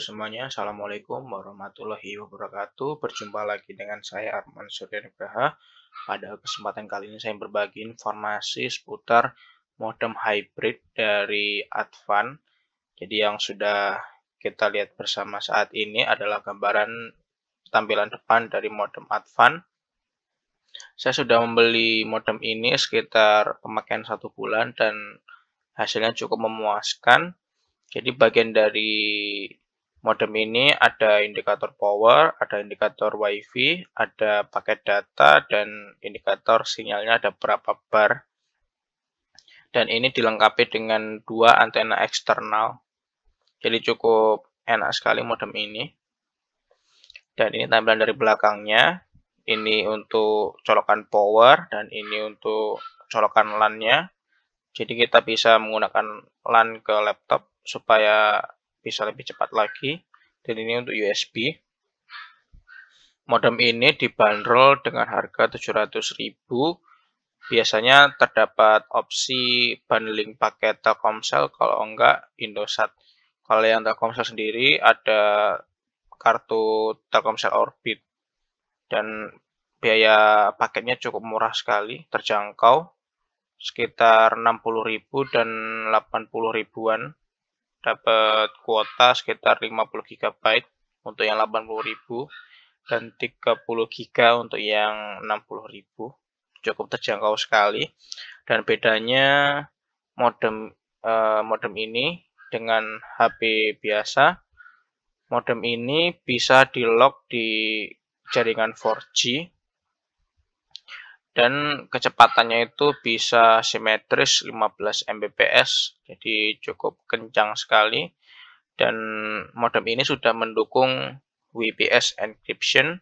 semuanya, Assalamualaikum warahmatullahi wabarakatuh. Berjumpa lagi dengan saya Arman Surya Nugraha. Pada kesempatan kali ini saya berbagi informasi seputar modem hybrid dari Advan. Jadi yang sudah kita lihat bersama saat ini adalah gambaran tampilan depan dari modem Advan. Saya sudah membeli modem ini sekitar pemakaian satu bulan dan hasilnya cukup memuaskan. Jadi bagian dari Modem ini ada indikator power, ada indikator WiFi, ada paket data, dan indikator sinyalnya ada berapa bar. Dan ini dilengkapi dengan dua antena eksternal. Jadi cukup enak sekali modem ini. Dan ini tampilan dari belakangnya. Ini untuk colokan power dan ini untuk colokan LAN-nya. Jadi kita bisa menggunakan LAN ke laptop supaya bisa lebih cepat lagi dan ini untuk USB modem ini dibanderol dengan harga 700.000 biasanya terdapat opsi bundling paket Telkomsel kalau enggak Indosat kalau yang Telkomsel sendiri ada kartu Telkomsel Orbit dan biaya paketnya cukup murah sekali terjangkau sekitar 60.000 dan 80 ribuan dapat kuota sekitar 50 GB untuk yang 80.000 dan 30 GB untuk yang 60.000. Cukup terjangkau sekali. Dan bedanya modem eh, modem ini dengan HP biasa modem ini bisa di lock di jaringan 4G dan kecepatannya itu bisa simetris 15 Mbps jadi cukup kencang sekali dan modem ini sudah mendukung WPS encryption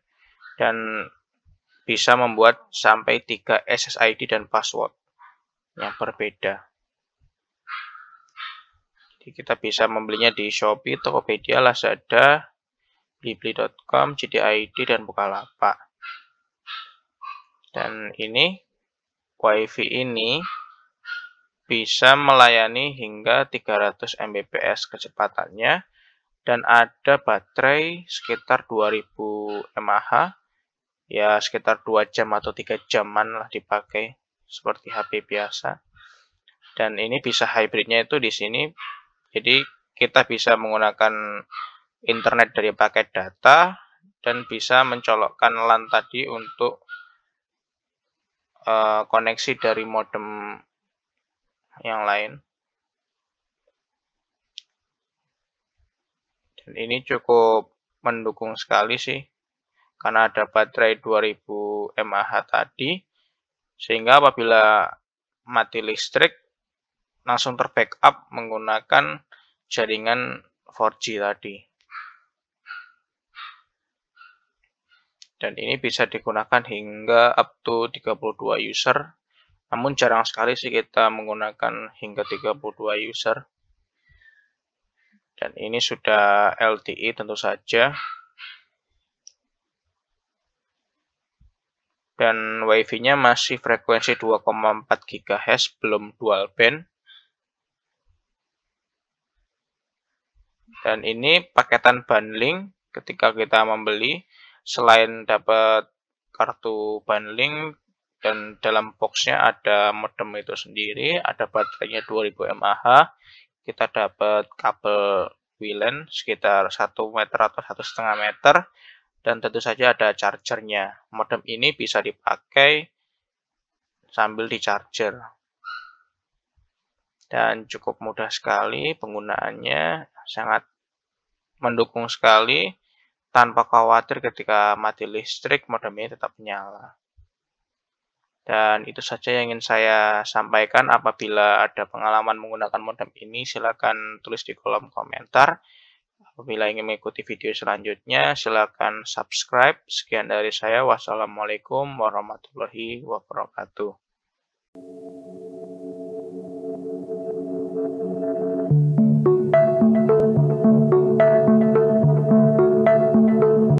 dan bisa membuat sampai 3 SSID dan password yang berbeda jadi kita bisa membelinya di Shopee, Tokopedia, Lazada, Blibli.com, JDID, dan Bukalapak Ya. Dan ini WiFi ini bisa melayani hingga 300 Mbps kecepatannya dan ada baterai sekitar 2000 mAh ya sekitar 2 jam atau 3 jaman lah dipakai seperti HP biasa dan ini bisa hybridnya itu di sini jadi kita bisa menggunakan internet dari paket data dan bisa mencolokkan LAN tadi untuk Eh, koneksi dari modem yang lain. Dan ini cukup mendukung sekali sih karena ada baterai 2000 mAh tadi sehingga apabila mati listrik langsung terbackup menggunakan jaringan 4G tadi. dan ini bisa digunakan hingga up to 32 user namun jarang sekali sih kita menggunakan hingga 32 user dan ini sudah LTE tentu saja dan WiFi nya masih frekuensi 2,4 GHz belum dual band dan ini paketan bundling ketika kita membeli selain dapat kartu bundling dan dalam boxnya ada modem itu sendiri, ada baterainya 2000 mAh, kita dapat kabel WLAN sekitar 1 meter atau satu setengah meter, dan tentu saja ada chargernya. Modem ini bisa dipakai sambil di charger. Dan cukup mudah sekali penggunaannya, sangat mendukung sekali tanpa khawatir ketika mati listrik modemnya tetap menyala. Dan itu saja yang ingin saya sampaikan. Apabila ada pengalaman menggunakan modem ini, silakan tulis di kolom komentar. Apabila ingin mengikuti video selanjutnya, silakan subscribe. Sekian dari saya. Wassalamualaikum warahmatullahi wabarakatuh.